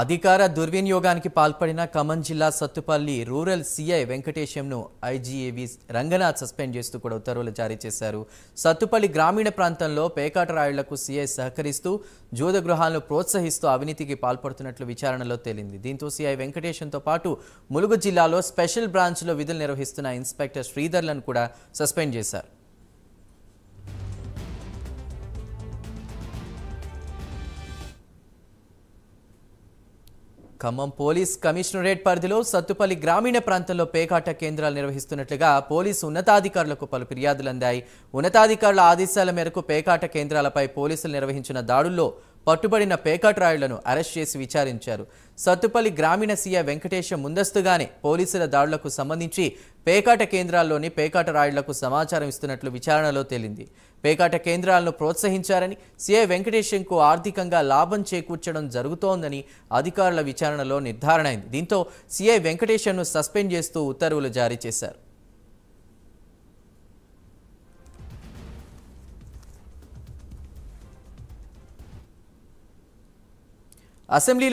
అధికార దుర్వినియోగానికి పాల్పడిన ఖమ్మం జిల్లా సత్తుపల్లి రూరల్ సిఐ వెంకటేశంను ఐజీఏవి రంగనాథ్ సస్పెండ్ చేస్తూ కూడా ఉత్తర్వులు జారీ చేశారు సత్తుపల్లి గ్రామీణ ప్రాంతంలో పేకాట రాయుళ్లకు సిఐ సహకరిస్తూ జూద గృహాలను ప్రోత్సహిస్తూ అవినీతికి పాల్పడుతున్నట్లు విచారణలో తేలింది దీంతో సిఐ వెంకటేశంతో పాటు ములుగు జిల్లాలో స్పెషల్ బ్రాంచ్లో విధులు నిర్వహిస్తున్న ఇన్స్పెక్టర్ శ్రీధర్లను కూడా సస్పెండ్ చేశారు ఖమ్మం పోలీస్ కమిషనరేట్ పరిధిలో సత్తుపల్లి గ్రామీణ ప్రాంతంలో పేకాట కేంద్రాలు నిర్వహిస్తున్నట్లుగా పోలీసు ఉన్నతాధికారులకు పలు ఫిర్యాదులు అందాయి ఉన్నతాధికారుల ఆదేశాల మేరకు పేకాట కేంద్రాలపై పోలీసులు నిర్వహించిన దాడుల్లో పట్టుబడిన పేకాట్రాయులను అరెస్ట్ చేసి విచారించారు సత్తుపల్లి గ్రామీణ సీఏ వెంకటేశం ముందస్తుగానే పోలీసుల దాడులకు సంబంధించి పేకాట కేంద్రాల్లోని పేకాట రాయుళ్లకు సమాచారం ఇస్తున్నట్లు విచారణలో తేలింది పేకాట కేంద్రాలను ప్రోత్సహించారని సీఏ వెంకటేశంకు ఆర్థికంగా లాభం చేకూర్చడం జరుగుతోందని అధికారుల విచారణలో నిర్ధారణ దీంతో సీఐ వెంకటేశంను సస్పెండ్ చేస్తూ ఉత్తర్వులు జారీ చేశారు అసెంబ్లీలో